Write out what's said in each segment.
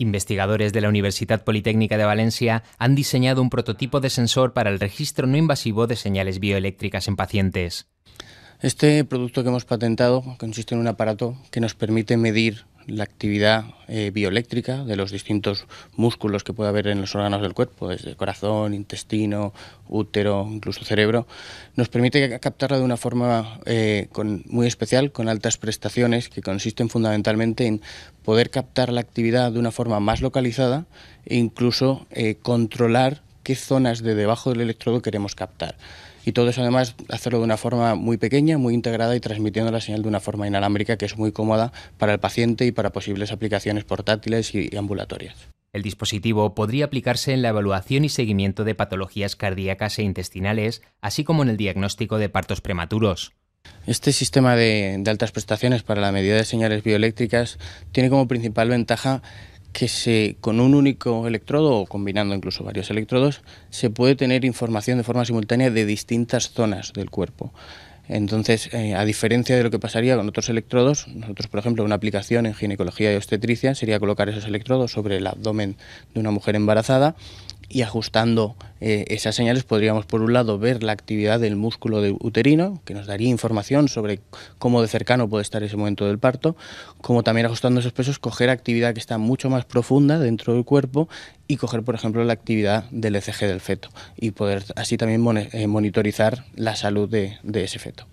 Investigadores de la Universidad Politécnica de Valencia han diseñado un prototipo de sensor para el registro no invasivo de señales bioeléctricas en pacientes. Este producto que hemos patentado consiste en un aparato que nos permite medir la actividad eh, bioeléctrica de los distintos músculos que puede haber en los órganos del cuerpo, desde corazón, intestino, útero, incluso cerebro, nos permite captarla de una forma eh, muy especial, con altas prestaciones que consisten fundamentalmente en poder captar la actividad de una forma más localizada e incluso eh, controlar qué zonas de debajo del electrodo queremos captar y todo eso además hacerlo de una forma muy pequeña, muy integrada y transmitiendo la señal de una forma inalámbrica que es muy cómoda para el paciente y para posibles aplicaciones portátiles y ambulatorias. El dispositivo podría aplicarse en la evaluación y seguimiento de patologías cardíacas e intestinales, así como en el diagnóstico de partos prematuros. Este sistema de, altas prestaciones para la medida de señales bioeléctricas tiene como principal ventaja que se, con un único electrodo o combinando incluso varios electrodos se puede tener información de forma simultánea de distintas zonas del cuerpo. Entonces, eh, a diferencia de lo que pasaría con otros electrodos, nosotros, por ejemplo, una aplicación en ginecología y obstetricia sería colocar esos electrodos sobre el abdomen de una mujer embarazada y ajustando eh, esas señales podríamos, por un lado, ver la actividad del músculo uterino, que nos daría información sobre cómo de cercano puede estar ese momento del parto, como también ajustando esos pesos, coger actividad que está mucho más profunda dentro del cuerpo y coger, por ejemplo, la actividad del ECG del feto y poder así también eh, monitorizar la salud de ese feto.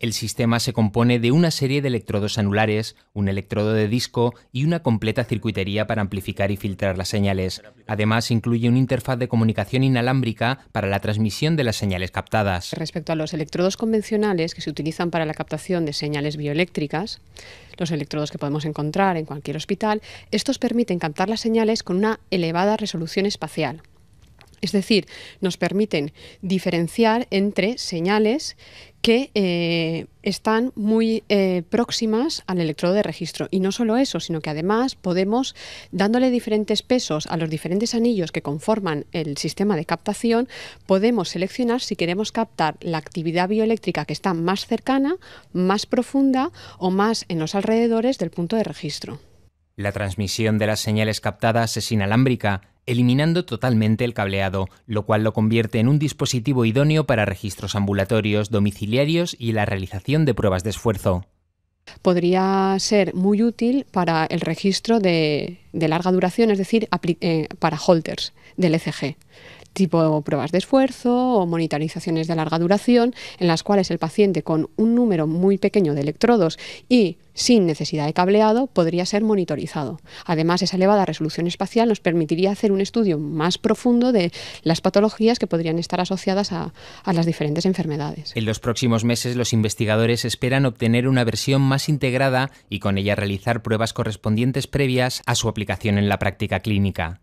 El sistema se compone de una serie de electrodos anulares, un electrodo de disco y una completa circuitería para amplificar y filtrar las señales. Además, incluye una interfaz de comunicación inalámbrica para la transmisión de las señales captadas. Respecto a los electrodos convencionales que se utilizan para la captación de señales bioeléctricas, los electrodos que podemos encontrar en cualquier hospital, estos permiten captar las señales con una elevada resolución espacial. Es decir, nos permiten diferenciar entre señales que eh, están muy eh, próximas al electrodo de registro. Y no solo eso, sino que además podemos, dándole diferentes pesos a los diferentes anillos que conforman el sistema de captación, podemos seleccionar si queremos captar la actividad bioeléctrica que está más cercana, más profunda o más en los alrededores del punto de registro. La transmisión de las señales captadas es inalámbrica eliminando totalmente el cableado, lo cual lo convierte en un dispositivo idóneo para registros ambulatorios, domiciliarios y la realización de pruebas de esfuerzo. Podría ser muy útil para el registro de, larga duración, es decir, eh, para holters del ECG tipo pruebas de esfuerzo o monitorizaciones de larga duración, en las cuales el paciente con un número muy pequeño de electrodos y sin necesidad de cableado podría ser monitorizado. Además, esa elevada resolución espacial nos permitiría hacer un estudio más profundo de las patologías que podrían estar asociadas a, a las diferentes enfermedades. En los próximos meses, los investigadores esperan obtener una versión más integrada y con ella realizar pruebas correspondientes previas a su aplicación en la práctica clínica.